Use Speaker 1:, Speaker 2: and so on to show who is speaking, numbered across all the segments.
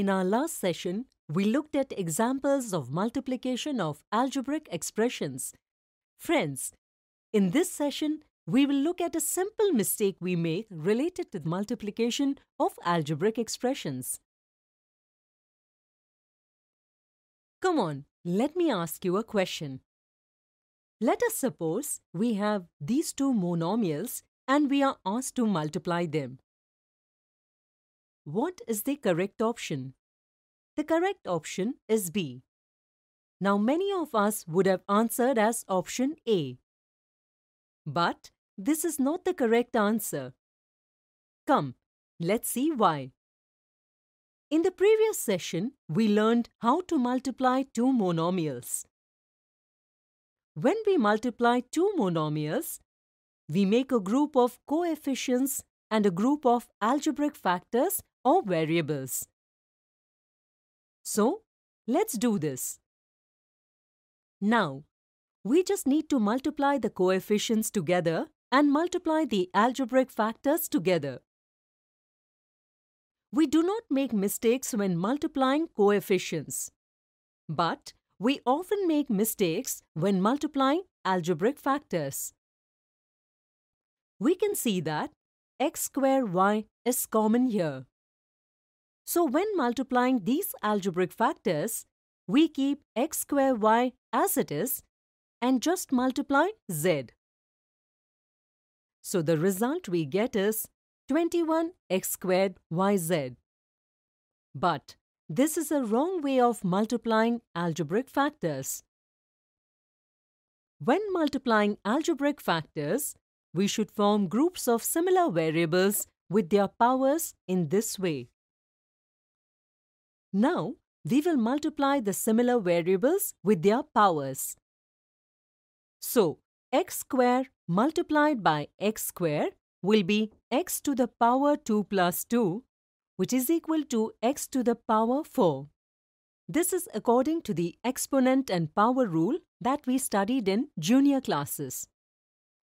Speaker 1: In our last session, we looked at examples of multiplication of algebraic expressions. Friends, in this session, we will look at a simple mistake we make related to multiplication of algebraic expressions. Come on, let me ask you a question. Let us suppose we have these two monomials and we are asked to multiply them. What is the correct option? The correct option is B. Now many of us would have answered as option A. But this is not the correct answer. Come, let's see why. In the previous session, we learned how to multiply two monomials. When we multiply two monomials, we make a group of coefficients and a group of algebraic factors or variables. So, let's do this. Now, we just need to multiply the coefficients together and multiply the algebraic factors together. We do not make mistakes when multiplying coefficients. But we often make mistakes when multiplying algebraic factors. We can see that x square y is common here. So when multiplying these algebraic factors, we keep x square y as it is and just multiply z. So the result we get is 21 x squared yz. But this is a wrong way of multiplying algebraic factors. When multiplying algebraic factors, we should form groups of similar variables with their powers in this way. Now, we will multiply the similar variables with their powers. So, x square multiplied by x square will be x to the power 2 plus 2, which is equal to x to the power 4. This is according to the exponent and power rule that we studied in junior classes.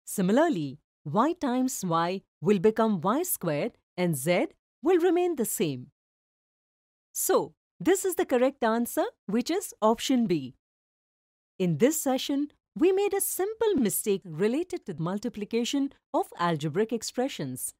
Speaker 1: Similarly, y times y will become y squared and z will remain the same. So, this is the correct answer, which is option B. In this session, we made a simple mistake related to multiplication of algebraic expressions.